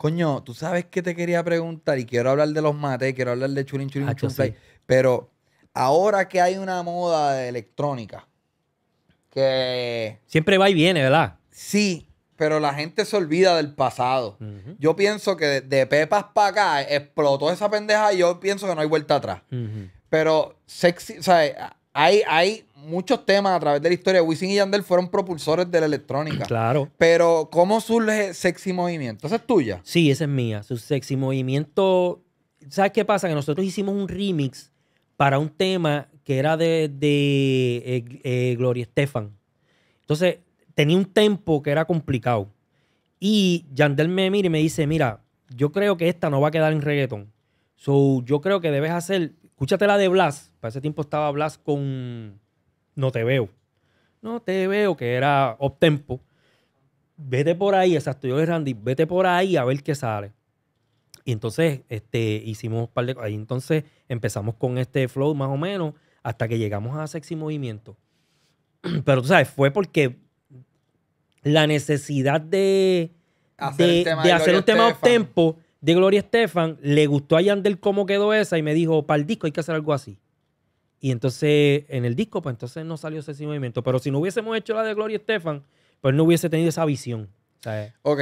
Coño, tú sabes que te quería preguntar y quiero hablar de los mates, quiero hablar de chulín, chulín, ah, Pero ahora que hay una moda de electrónica, que... Siempre va y viene, ¿verdad? Sí, pero la gente se olvida del pasado. Yo pienso que de, Pepas para acá explotó esa pendeja y yo pienso que no hay vuelta atrás. Pero sexy, o sea, hay, hay muchos temas a través de la historia, Wisin y Yandel fueron propulsores de la electrónica. Claro. Pero, ¿cómo surge Sexy Movimiento? ¿Esa es tuya? Sí, esa es mía. Su Sexy Movimiento. ¿Sabes qué pasa? Que nosotros hicimos un remix para un tema que era de, de eh, eh, Gloria Estefan. Entonces, tenía un tempo que era complicado. Y Yandel me mira y me dice, mira, yo creo que esta no va a quedar en reggaeton. So, yo creo que debes hacer, escúchate la de Blas. Para ese tiempo estaba Blas con no te veo. No te veo, que era Optempo. Vete por ahí, exacto. Yo de Randy, vete por ahí a ver qué sale. Y entonces este, hicimos un par de Ahí entonces empezamos con este flow más o menos hasta que llegamos a Sexy Movimiento. Pero tú sabes, fue porque la necesidad de hacer, de, un tema obtempo de Gloria Estefan le gustó a Yandel cómo quedó esa y me dijo, para el disco hay que hacer algo así. Y entonces en el disco, pues entonces no salió ese movimiento. Pero si no hubiésemos hecho la de Gloria Estefan, pues no hubiese tenido esa visión. ¿sabes? Ok,